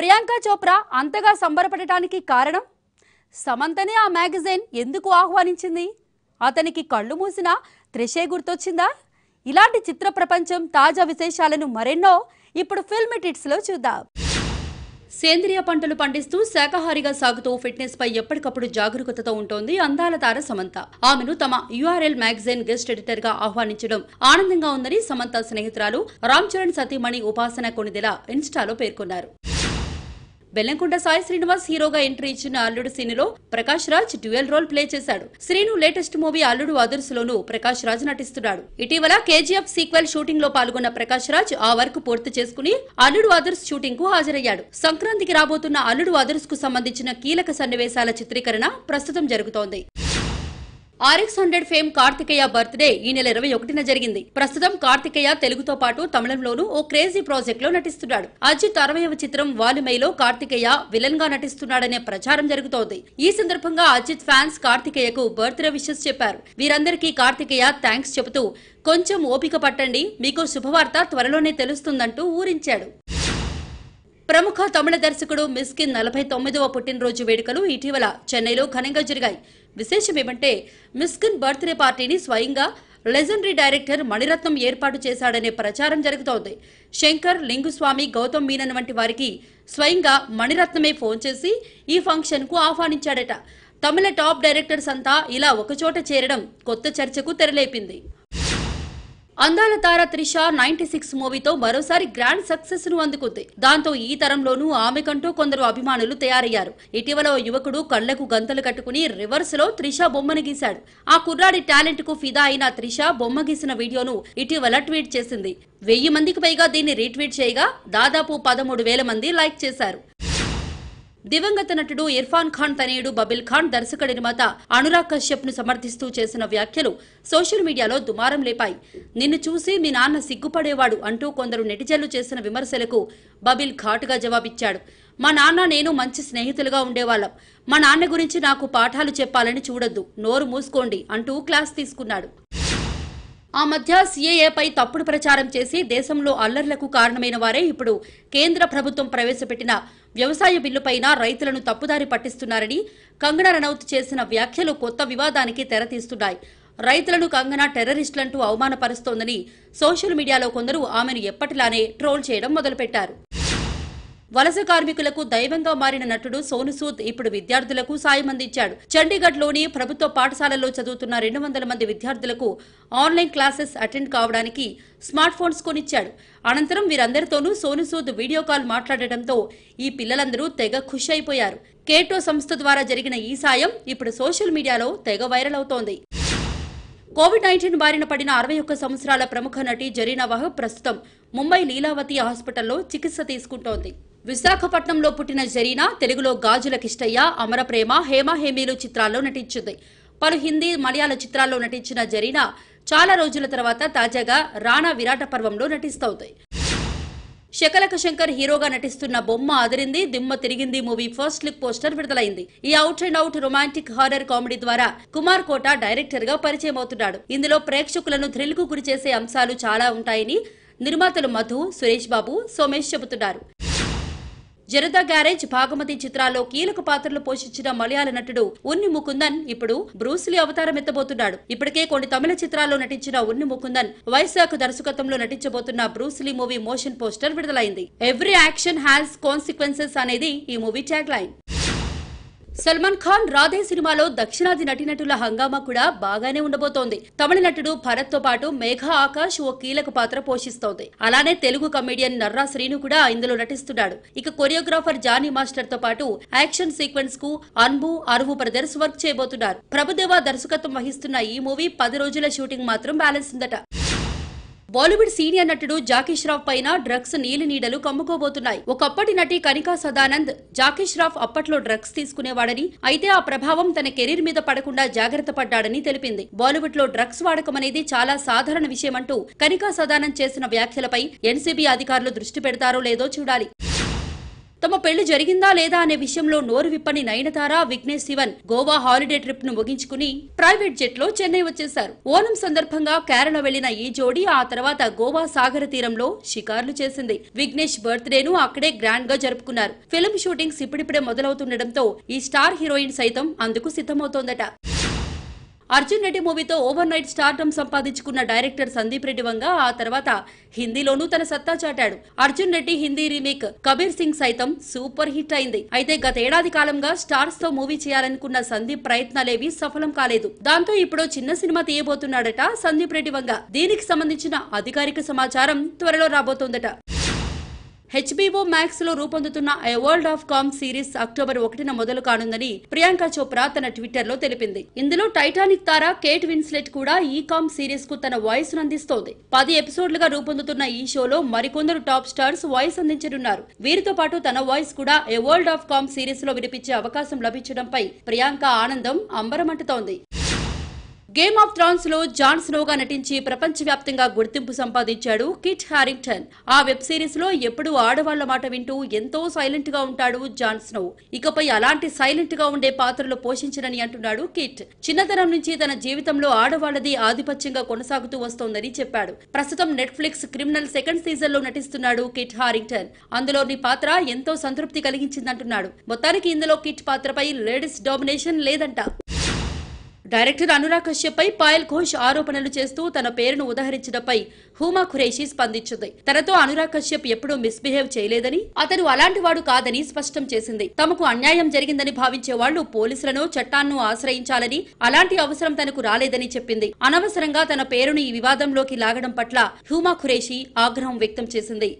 ప్రియాంక చోప్రా అంతగా సంబరపడటానికి కారణం సమంతనే ఆ మ్యాగజైన్ ఎందుకు ఆహ్వానించింది అతనికి కళ్ళు మూసిన త్రిషే గుర్తొచ్చిందా ఇలాంటి చిత్ర ప్రపంచం తాజా విశేషాలను మరెన్నో ఇప్పుడు ఫిల్మ్ టిట్స్లో చూద్దాం సేంద్రియ పంటలు పండిస్తూ శాకాహారిగా సాగుతూ ఫిట్నెస్ పై ఎప్పటికప్పుడు జాగరూకతతో ఉంటోంది అందాల తార సమంత ఆమెను తమ యుఆర్ఎల్ మ్యాగజైన్ గెస్ట్ ఎడిటర్ గా ఆహ్వానించడం ఆనందంగా ఉందని సమంత స్నేహితురాలు రామ్ చరణ్ సతీమణి ఉపాసన కొనిదిలా ఇన్స్టాలో పేర్కొన్నారు బెల్లంకొండ సాయి శ్రీనివాస్ హీరోగా ఎంట్రీ ఇచ్చిన అల్లుడు సినిలో Prakash Raj dual role play చేశాడు శ్రీను లేటెస్ట్ మూవీ అల్లుడు అదర్స్ లోను ప్రకాష్ రాజ్ నటిస్తున్నాడు ఇటీవల కేజీఎఫ్ సీక్వెల్ షూటింగ్ లో పాల్గొన్న ప్రకాష్ రాజ్ ఆ వర్క్ పూర్తి చేసుకుని అల్లుడు అదర్స్ షూటింగ్ కు హాజరయ్యాడు సంక్రాంతికి రాబోతున్న అల్లుడు అదర్స్ కు సంబంధించిన కీలక సన్నివేశాల చిత్రీకరణ ప్రస్తుతం జరుగుతోంది RX hundred fame Karthikeya birthday ఈ నెల ఇరవై ఒకటిన జరిగింది ప్రస్తుతం కార్తికేయ తెలుగుతో పాటు తమిళంలోనూ ఓ క్రేజీ ప్రాజెక్ట్ లో నటిస్తున్నాడు అజిత్ అరవయవ చిత్రం వాలిమైలో కార్తికేయ విలన్ గా నటిస్తున్నాడనే ప్రచారం జరుగుతోంది ఈ సందర్భంగా అజిత్ ఫ్యాన్స్ కార్తికేయకు బర్త్డే విషెస్ చెప్పారు వీరందరికీ కార్తికేయ థ్యాంక్స్ చెబుతూ కొంచెం ఓపిక పట్టండి మీకు శుభవార్త త్వరలోనే తెలుస్తుందంటూ ఊరించాడు ప్రముఖ తమిళ దర్శకుడు మిస్కిన్ నలభై తొమ్మిదవ పుట్టినరోజు వేడుకలు ఇటీవల చెన్నైలో ఘనంగా జరిగాయి విశేషమేమంటే మిస్కిన్ బర్త్డే పార్టీని స్వయంగా లెజెండరీ డైరెక్టర్ మణిరత్నం ఏర్పాటు చేశాడనే ప్రచారం జరుగుతోంది శంకర్ లింగుస్వామి గౌతమ్ మీనన్ వంటి వారికి స్వయంగా మణిరత్నమే ఫోన్ చేసి ఈ ఫంక్షన్కు ఆహ్వానించాడట తమిళ టాప్ డైరెక్టర్స్ అంతా ఇలా ఒకచోట చేరడం కొత్త చర్చకు తెరలేపింది అందాల తార త్రిష నైన్టీ సిక్స్ మూవీతో మరోసారి గ్రాండ్ సక్సెస్ ను అందుకుంది దాంతో ఈ తరంలోనూ ఆమెకంటూ కొందరు అభిమానులు తయారయ్యారు ఇటీవల యువకుడు కళ్లకు గంతలు కట్టుకుని రివర్స్ లో త్రిష బొమ్మను గీశాడు ఆ కుర్రాడి టాలెంట్ కు ఫిదా అయిన త్రిష బొమ్మ గీసిన వీడియోను ఇటీవల ట్వీట్ చేసింది వెయ్యి మందికి పైగా దీన్ని రీట్వీట్ చేయగా దాదాపు పదమూడు వేల మంది లైక్ చేశారు దివంగత నటుడు ఇర్ఫాన్ ఖాన్ తనయుడు బబిల్ ఖాన్ దర్శక నిర్మాత అనురాగ్ కశ్యప్ ను సమర్థిస్తూ చేసిన వ్యాఖ్యలు సోషల్ మీడియాలో దుమారం లేపాయి నిన్ను చూసి మీ నాన్న సిగ్గుపడేవాడు అంటూ కొందరు నెటిజన్లు చేసిన విమర్శలకు బబిల్ ఘాటుగా జవాబిచ్చాడు మా నాన్న నేను మంచి స్నేహితులుగా ఉండేవాళ్ళం మా నాన్న గురించి నాకు పాఠాలు చెప్పాలని చూడొద్దు నోరు మూసుకోండి అంటూ క్లాస్ తీసుకున్నాడు ఆ మధ్య సీఏఏపై తప్పుడు ప్రచారం చేసి దేశంలో అల్లర్లకు కారణమైన వారే ఇప్పుడు కేంద్ర ప్రభుత్వం ప్రవేశపెట్టిన వ్యవసాయ బిల్లుపైన రైతులను తప్పుదారి పట్టిస్తున్నారని కంగనా రనౌత్ చేసిన వ్యాఖ్యలు కొత్త వివాదానికి తెరతీస్తున్నాయి రైతులను కంగనా టెర్రరిస్టులంటూ అవమానపరుస్తోందని సోషల్ మీడియాలో కొందరు ఆమెను ఎప్పటిలానే ట్రోల్ చేయడం మొదలుపెట్టారు వలస కార్మికులకు దైవంగా మారిన నటుడు సోనుసూద్ ఇప్పుడు విద్యార్థులకు సాయం అందించాడు చండీగఢ్లోని ప్రభుత్వ పాఠశాలలో చదువుతున్న రెండు వందల మంది విద్యార్థులకు ఆన్లైన్ క్లాసెస్ అటెండ్ కావడానికి స్మార్ట్ ఫోన్స్ కొనిచ్చాడు అనంతరం వీరందరితోనూ సోనుసూద్ వీడియో కాల్ మాట్లాడటంతో ఈ పిల్లలందరూ తెగ ఖుషి అయిపోయారు కేటో సంస్థ ద్వారా జరిగిన ఈ సాయం ఇప్పుడు సోషల్ మీడియాలో తెగ వైరల్ అవుతోంది కోవిడ్ నైన్టీన్ బారిన పడిన అరవై ఒక్క సంవత్సరాల ప్రముఖ నటి జరీనా వహ ప్రస్తుతం ముంబై లీలావతి హాస్పిటల్లో చికిత్స తీసుకుంటోంది విశాఖపట్నంలో పుట్టిన జరీనా తెలుగులో గాజుల కిష్టయ్య అమరప్రేమ హేమహేమీలు చిత్రాల్లో నటించింది పలు హిందీ మలయాళ చిత్రాల్లో నటించిన జరీనా చాలా రోజుల తర్వాత తాజాగా రాణా విరాట పర్వంలో నటిస్తోంది శకలక శంకర్ హీరోగా నటిస్తున్న బొమ్మ అదిరింది దిమ్మ తిరిగింది మూవీ ఫస్ట్ లుక్ పోస్టర్ విడుదలైంది ఈ out and out romantic horror comedy ద్వారా కుమార్ కోట డైరెక్టర్ గా పరిచయం అవుతున్నాడు ఇందులో ప్రేక్షకులను థ్రిల్ కు గురిచేసే అంశాలు చాలా ఉంటాయని నిర్మాతలు మధు సురేష్ బాబు సోమేష్ చెబుతున్నారు జనత గ్యారేజ్ భాగమతి చిత్రాల్లో కీలక పాత్రలు పోషించిన మలయాళ నటుడు ఉన్ని ముకుందన్ ఇప్పుడు బ్రూస్లీ అవతారం ఎత్తబోతున్నాడు ఇప్పటికే కొన్ని తమిళ చిత్రాల్లో నటించిన ఉన్ని ముకుందన్ వైశాఖ దర్శకత్వంలో నటించబోతున్న బ్రూస్లీ మూవీ మోషన్ పోస్టర్ విడుదలైంది ఎవ్రీ యాక్షన్ హ్యాస్ కాన్సిక్వెన్సెస్ అనేది ఈ movie tag line Salman Khan Radhe సినిమాలో దక్షిణాది నటినటుల హంగామా కూడా బాగానే ఉండబోతోంది తమిళ నటుడు భరత్ తో పాటు మేఘ ఆకాష్ ఓ కీలక పాత్ర పోషిస్తోంది అలానే తెలుగు కమెడియన్ నర్రా శ్రీను కూడా ఇందులో నటిస్తున్నాడు ఇక కొరియోగ్రాఫర్ జానీ మాస్టర్ తో పాటు యాక్షన్ సీక్వెన్స్ కు అన్బు అరువు బ్రదర్స్ వర్క్ చేయబోతున్నారు ప్రభుదేవ దర్శకత్వం వహిస్తున్న ఈ మూవీ పది రోజుల షూటింగ్ మాత్రం బ్యాలెన్స్ ఉందట బాలీవుడ్ సీనియర్ నటుడు జాకీ ష్రాఫ్ పైన డ్రగ్స్ నీలి నీడలు కమ్ముకోబోతున్నాయి ఒకప్పటి నటి కనికా సదానంద్ జాకీ ష్రాఫ్ అప్పట్లో డ్రగ్స్ తీసుకునేవాడని అయితే ఆ ప్రభావం తన కెరీర్ మీద పడకుండా జాగ్రత్త పడ్డాడని తెలిపింది బాలీవుడ్ లో డ్రగ్స్ వాడకం అనేది చాలా సాధారణ విషయమంటూ కనికా సదానంద్ చేసిన వ్యాఖ్యలపై ఎన్సీబీ అధికారులు దృష్టి పెడతారో లేదో చూడాలి తమ పెళ్లి జరిగిందా లేదా అనే విషయంలో నోరు విప్పని నయనతార విఘ్నేష్ శివన్ గోవా హాలిడే ట్రిప్ ను ముగించుకుని ప్రైవేట్ జెట్ లో చెన్నై వచ్చేశారు ఓనం సందర్భంగా కేరళ వెళ్లిన ఈ జోడీ ఆ తర్వాత గోవా సాగర తీరంలో షికార్లు చేసింది విఘ్నేష్ బర్త్డే ను అక్కడే గ్రాండ్ గా జరుపుకున్నారు ఫిల్మ్ షూటింగ్స్ ఇప్పుడిప్పుడే మొదలవుతుండటంతో ఈ స్టార్ హీరోయిన్ సైతం అందుకు సిద్ధమవుతోందట అర్జున్ రెడ్డి మూవీతో ఓవర్ నైట్ స్టార్టం సంపాదించుకున్న డైరెక్టర్ సందీప్ రెడ్డి వంగ ఆ తర్వాత హిందీలోనూ తన సత్తా చాటాడు అర్జున్ రెడ్డి హిందీ రీమేక్ కబీర్ సింగ్ సైతం సూపర్ హిట్ అయింది అయితే గత ఏడాది కాలంగా స్టార్స్ తో మూవీ చేయాలనుకున్న సందీప్ ప్రయత్నాలేవి సఫలం కాలేదు దాంతో ఇప్పుడు చిన్న సినిమా తీయబోతున్నాడట సందీప్ రెడ్డి వంగ దీనికి సంబంధించిన అధికారిక సమాచారం త్వరలో రాబోతోందట హెచ్బీఓ మ్యాక్స్ లో రూపొందుతున్న a world of calm series October ఒకటిన మొదలు కానుందని ప్రియాంక చోప్రా తన ట్విట్టర్ లో తెలిపింది ఇందులో టైటానిక్ తార కేట్ విన్స్లెట్ కూడా ఈ కామ్ సిరీస్ కు తన వాయిస్ అందిస్తోంది పది ఎపిసోడ్లుగా రూపొందుతున్న ఈ షోలో మరికొందరు టాప్ స్టార్స్ వాయిస్ అందించనున్నారు వీరితో పాటు తన వాయిస్ కూడా a world of calm series లో వినిపించే అవకాశం లభించడంపై ప్రియాంక ఆనందం అంబరమంటుతోంది గేమ్ ఆఫ్ థ్రాన్స్ లో జాన్ స్నోగా నటించి ప్రపంచవ్యాప్తంగా గుర్తింపు సంపాదించాడు కిట్ హారింగ్టన్ ఆ వెబ్ సిరీస్ లో ఎప్పుడూ ఆడవాళ్ల మాట వింటూ ఎంతో సైలెంట్ గా ఉంటాడు జాన్ స్నో ఇకపై అలాంటి సైలెంట్ గా ఉండే పాత్రలు పోషించనని అంటున్నాడు కిట్ చిన్నతనం నుంచి తన జీవితంలో ఆడవాళ్లది ఆధిపత్యంగా కొనసాగుతూ వస్తోందని చెప్పాడు ప్రస్తుతం నెట్ఫ్లిక్స్ క్రిమినల్ సెకండ్ సీజన్ లో నటిస్తున్నాడు కిట్ హారింగ్టన్ అందులోని పాత్ర ఎంతో సంతృప్తి కలిగించిందంటున్నాడు మొత్తానికి ఇందులో కిట్ పాత్రపై లేడీస్ డామినేషన్ లేదంట డైరెక్టర్ అనురాగ్ కశ్యప్పై పాయల్ ఘోష్ ఆరోపణలు చేస్తూ తన పేరును ఉదహరించడంపై హూమా ఖురేషి స్పందించింది తనతో అనురాగ్ కశ్యప్ ఎప్పుడూ మిస్బిహేవ్ చేయలేదని అతను అలాంటి వాడు కాదని స్పష్టం చేసింది తమకు అన్యాయం జరిగిందని భావించే వాళ్లు పోలీసులను చట్టాన్ని ఆశ్రయించాలని అలాంటి అవసరం తనకు రాలేదని చెప్పింది అనవసరంగా తన పేరును ఈ వివాదంలోకి లాగడం పట్ల హూమా ఖురేషి ఆగ్రహం వ్యక్తం చేసింది